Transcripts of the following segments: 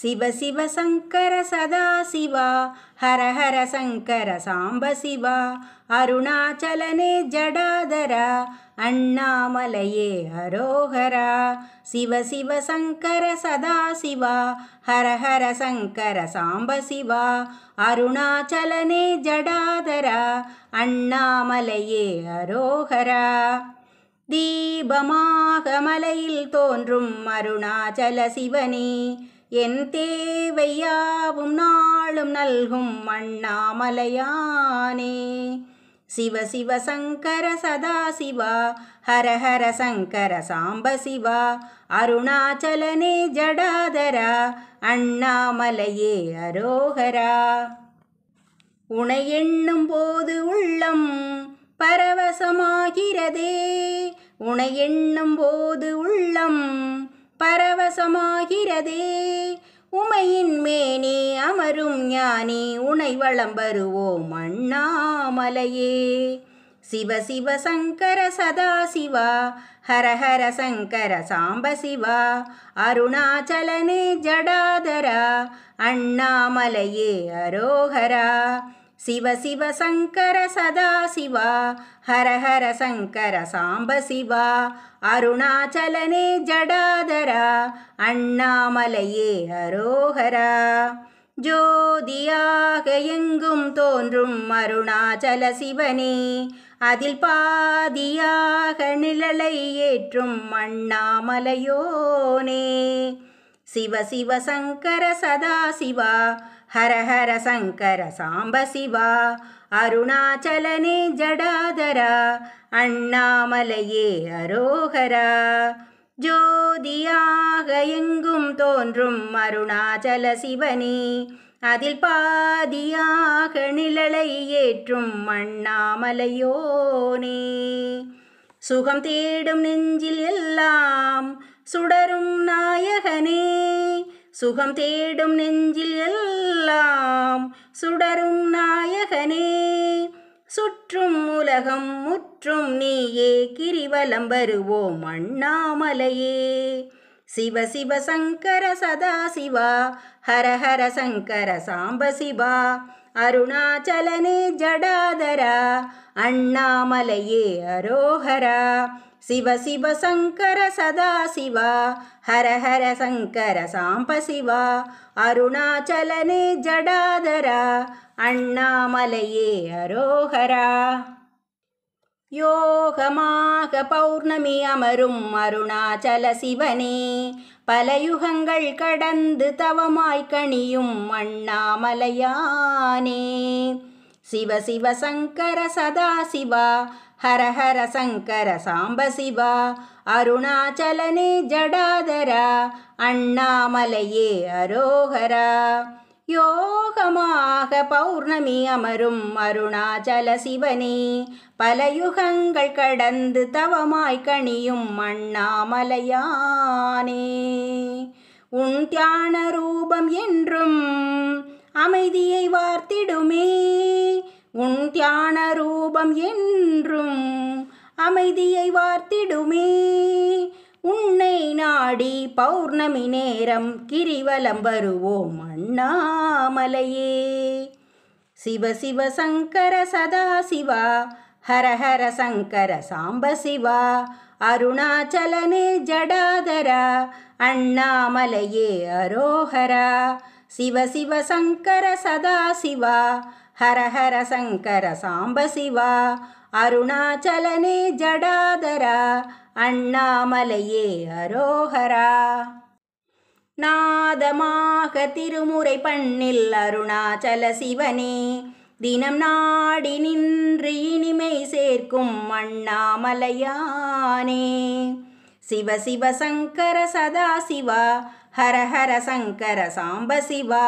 शिव शिवशङ्कर सदा शिवा हर हर शङ्कर साम्ब शिवा अरुणाचलने जडादर अण्णामलये हरोहर शिव सदा शिवा हर हर शङ्कर साम्ब शिवा अरुणाचलने जडादर अण्णामलये अरोहरा दीपमाकमलो अरुणाचल शिवनी என் தேவையாவும் நாளும் நல்கும் அண்ணாமலையானே சிவ சிவ சங்கர சதா சிவா ஹர ஹர சங்கர சாம்ப சிவா அருணாச்சலனே ஜடாதரா அண்ணாமலையே அரோகரா உனை எண்ணும் போது உள்ளம் பரவசமாகிறதே உனை எண்ணும் போது உள்ளம் பரவசமாகிறதே உமையின் மேனே அமரும் ஞானே உனை வளம் வருவோம் அண்ணாமலையே சிவ சிவ சங்கர சதா சிவா ஹர ஹர சங்கர சாம்ப சிவா அருணாச்சலனே ஜடாதரா அண்ணாமலையே அரோஹரா சிவ சிவ சங்கர சதா சிவா ஹர ஹர சங்கர சாம்ப சிவா அருணாச்சலனே ஜடாதரா அண்ணாமலையே அரோஹரா ஜோதியாக எங்கும் தோன்றும் அருணாச்சல சிவனே அதில் பாதியாக நிழலை ஏற்றும் அண்ணாமலையோனே சிவ சிவ சங்கர சதா சிவா ஹர ஹர சங்கர சாம்ப சிவா அருணாச்சலனே ஜடாதரா அண்ணாமலையே அரோகரா ஜோதியாக எங்கும் தோன்றும் அருணாச்சல சிவனே அதில் பாதியாக நிழலை ஏற்றும் அண்ணாமலையோனே சுகம் தேடும் நெஞ்சில் எல்லாம் சுடரும் நாயகனே சுகம் தேடும் நெஞ்சில் எல்லாம் சுடரும் நாயகனே சுற்றும் உலகம் முற்றும் நீயே கிரிவலம் வருவோம் அண்ணாமலையே சிவ சிவ சங்கர சதா சிவா ஹர ஹர சங்கர சாம்ப சிவா அருணாச்சலனே ஜடாதரா அண்ணாமலையே அரோஹரா शिव शङ्कर सदा शिव हर हर साम्प शिव अरुणाचलने जडादर अण्णामलये अरोहरा योग पौर्णमि अमरुम् अरुणाचल शिवने पलयुगं कडन्तु तवमय्णम् अण्णामलयाने शिव ஹரஹர சங்கர சாம்ப சிவா அருணாச்சலனே ஜடாதரா அண்ணாமலையே அரோகரா யோகமாக பௌர்ணமி அமரும் அருணாச்சல சிவனே பல யுகங்கள் கடந்து தவமாய் கணியும் அண்ணாமலையானே உன் தியான ரூபம் என்றும் அமைதியை வார்த்திடுமே உன் தியான ரூபம் என்றும் அமைதியை வார்த்திடுமே உன்னை நாடி பௌர்ணமி நேரம் கிரிவலம் வருவோம் அண்ணாமலையே சிவ சிவ சங்கர சதா சிவா ஹர ஹர சங்கர சாம்ப சிவா அருணாச்சலனே ஜடாதரா அண்ணாமலையே அரோஹரா சிவ சிவ சங்கர சதா சிவா हर हर शङ्कर साम्ब शिवा अरुणाचलने जडादरा अणामलये अरोहरा नादमारुणाचल शिवने दिन इनि से अणा शिव शिव शङ्कर सदा शिवा हर हर शङ्कर साम्ब शिवा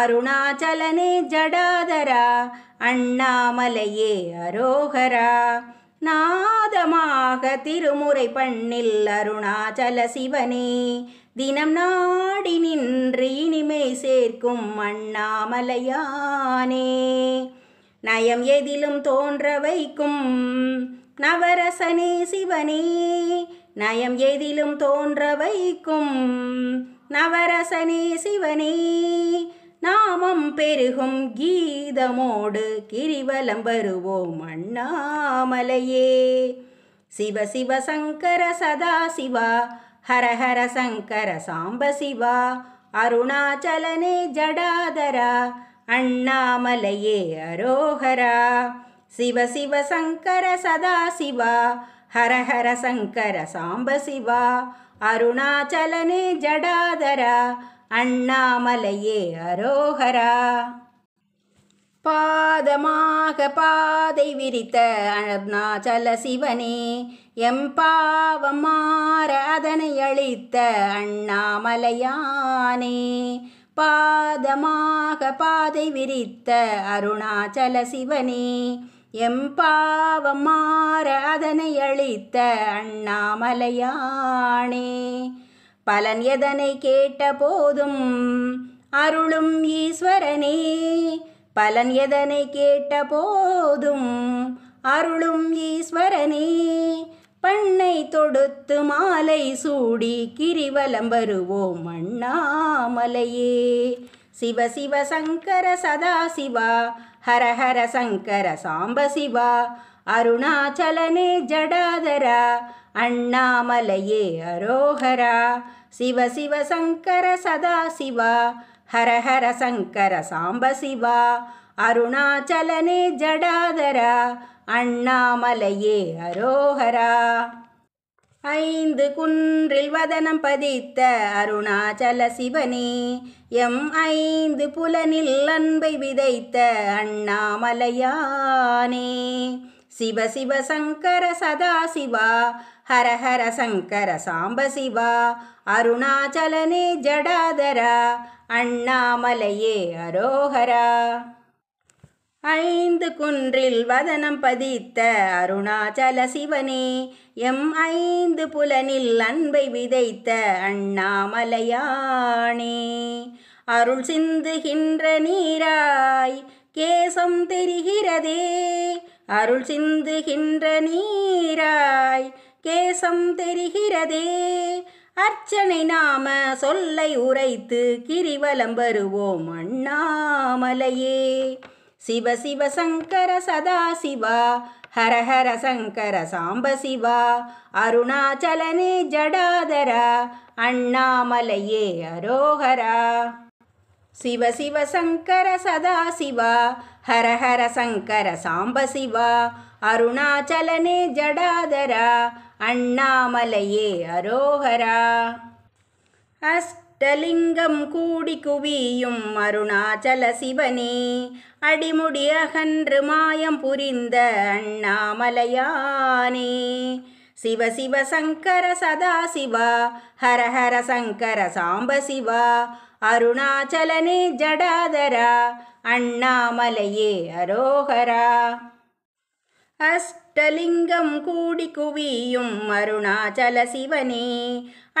அருணாச்சலனே ஜடாதரா அண்ணாமலையே அரோகரா நாதமாக திருமுறை பண்ணில் அருணாச்சல சிவனே தினம் நாடி நின்று இனிமை சேர்க்கும் அண்ணாமலையானே நயம் எதிலும் தோன்ற வைக்கும் நவரசனே சிவனே நயம் எதிலும் தோன்ற வைக்கும் நவரசனே சிவனே நாமம் பெருகும் கீதமோடு கிரிவலம் வருவோம் அண்ணாமலையே சிவ சிவ சங்கர சதா சிவா ஹர ஹர சங்கர சாம்ப சிவா அருணாச்சலனே ஜடாதரா அண்ணாமலையே அரோஹரா சிவ சிவ சங்கர சதா சிவா ஹர ஹர சங்கர சாம்ப சிவா அருணாச்சலனே ஜடாதரா அண்ணாமலையே அரோகரா பாதமாக பாதை விரித்த அருணாச்சல சிவனே எம் பாவமார அதனை அழித்த அண்ணாமலையானே பாதமாக பாதை விரித்த அருணாச்சல சிவனே எம் பாவமார அதனை அழித்த அண்ணாமலையானே பலன் எதனை கேட்ட போதும் அருளும் ஈஸ்வரனே பலன் எதனை கேட்ட போதும் அருளும் ஈஸ்வரனே பண்ணை தொடுத்து மாலை சூடி கிரிவலம் வருவோம் அண்ணாமலையே சிவ சிவ சங்கர சதாசிவா சிவா ஹர ஹர சங்கர சாம்ப சிவா அருணாச்சலனே ஜடாதரா அண்ணாமலையே அரோஹரா சிவ சிவ சங்கர சதா சிவா ஹர ஹர சங்கர சாம்ப சிவா அருணாச்சலனே ஜடாதரா அண்ணாமலையே அரோஹரா ஐந்து குன்றில் வதனம் பதித்த அருணாச்சல சிவனே எம் ஐந்து புலனில் அன்பை விதைத்த அண்ணாமலையானே சிவ சிவ சங்கர சதா சிவா ஹர ஹர சங்கர சாம்ப சிவா அருணாச்சலனே ஜடாதரா அண்ணாமலையே அரோஹரா ஐந்து குன்றில் வதனம் பதித்த அருணாச்சல சிவனே எம் ஐந்து புலனில் அன்பை விதைத்த அண்ணாமலையானே அருள் சிந்துகின்ற நீராய் கேசம் தெரிகிறதே அருள் சிந்துகின்ற நீராய் கேசம் தெரிகிறதே அர்ச்சனை நாம சொல்லை உரைத்து கிரிவலம் வருவோம் அண்ணாமலையே சிவ சிவ சங்கர சதா சிவா ஹரஹர சங்கர சாம்ப சிவா அருணாச்சலனே ஜடாதரா அண்ணாமலையே அரோஹரா சிவ சிவ சங்கர சதா சிவா ஹர ஹர சங்கர சாம்ப சிவா அருணாச்சலனே ஜடாதரா அண்ணாமலையே அரோஹரா அஷ்டலிங்கம் கூடி குவியும் அருணாச்சல சிவனே அடிமுடி அகன்று மாயம் புரிந்த அண்ணாமலையானே சிவ சிவ சங்கர சதா சிவா ஹர ஹர சங்கர சாம்ப சிவா அருணாச்சலனே ஜடாதரா அண்ணாமலையே அரோகரா அஷ்டலிங்கம் கூடி குவியும் அருணாச்சல சிவனே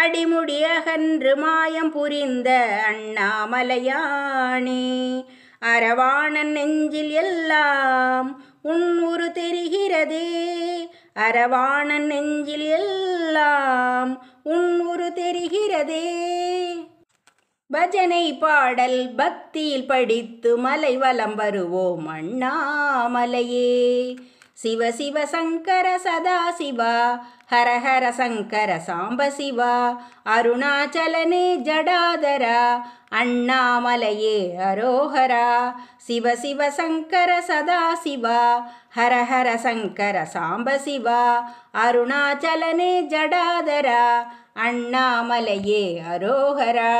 அடிமுடி அகன்று மாயம் புரிந்த அண்ணாமலையானே அரவாணன் நெஞ்சில் எல்லாம் உன் உரு தெரிகிறதே அரவாணன் நெஞ்சில் எல்லாம் உன் உரு தெரிகிறதே பஜனை பாடல் பக்தியில் படித்து மலை வலம் வருவோம் அண்ணாமலையே சிவ சிவ சங்கர சதா சிவா ஹர ஹர சங்கர சாம்ப சிவா அருணாச்சலனே ஜடாதரா அண்ணாமலையே அரோஹரா சிவ சிவ சங்கர சதா சிவா ஹர ஹர சங்கர சாம்ப சிவா அருணாச்சலனே ஜடாதரா அண்ணாமலையே அரோஹரா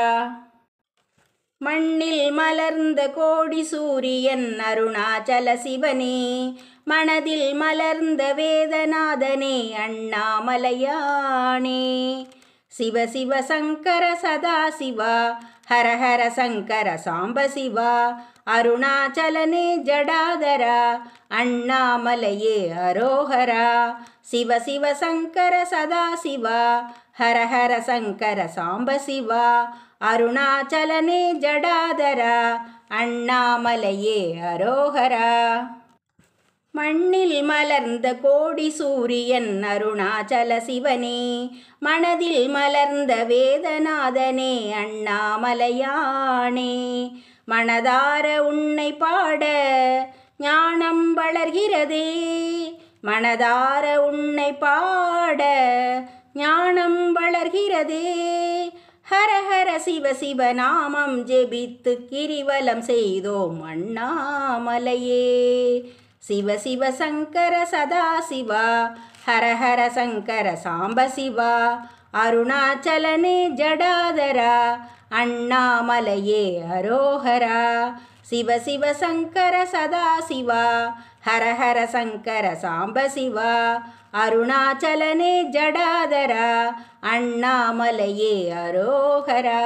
மண்ணில் மலர்ந்த கோடி சூரியன் அருணாச்சல சிவனே மனதில் மலர்ந்த வேதநாதனே அண்ணாமலையானே சிவ சிவ சங்கர சதா சிவா ஹரஹர சங்கர சாம்ப சிவா அருணாச்சலனே ஜடாதரா அண்ணாமலையே அரோஹரா சிவ சிவ சங்கர சதா சிவா ஹரஹர சங்கர சாம்ப சிவா அருணாச்சலனே ஜடாதரா அண்ணாமலையே அரோகரா மண்ணில் மலர்ந்த கோடி சூரியன் அருணாச்சல சிவனே மனதில் மலர்ந்த வேதநாதனே அண்ணாமலையானே மனதார உன்னை பாட ஞானம் வளர்கிறதே மனதார உன்னை பாட ஞானம் வளர்கிறதே हर हर शिव शिवनामं जबित् किरिवलं सेदोमण्णामलये शिवशिवशङ्कर सदाशिवा हर हर शङ्कर सांब शिवा अरुणाचलने जडादरा अण्णामलये अरोहरा शिव शिवशङ्कर सदाशिवा हर हर शङ्कर सांब शिवा அருணாச்சலனே ஜடாதரா அண்ணாமலையே அரோகரா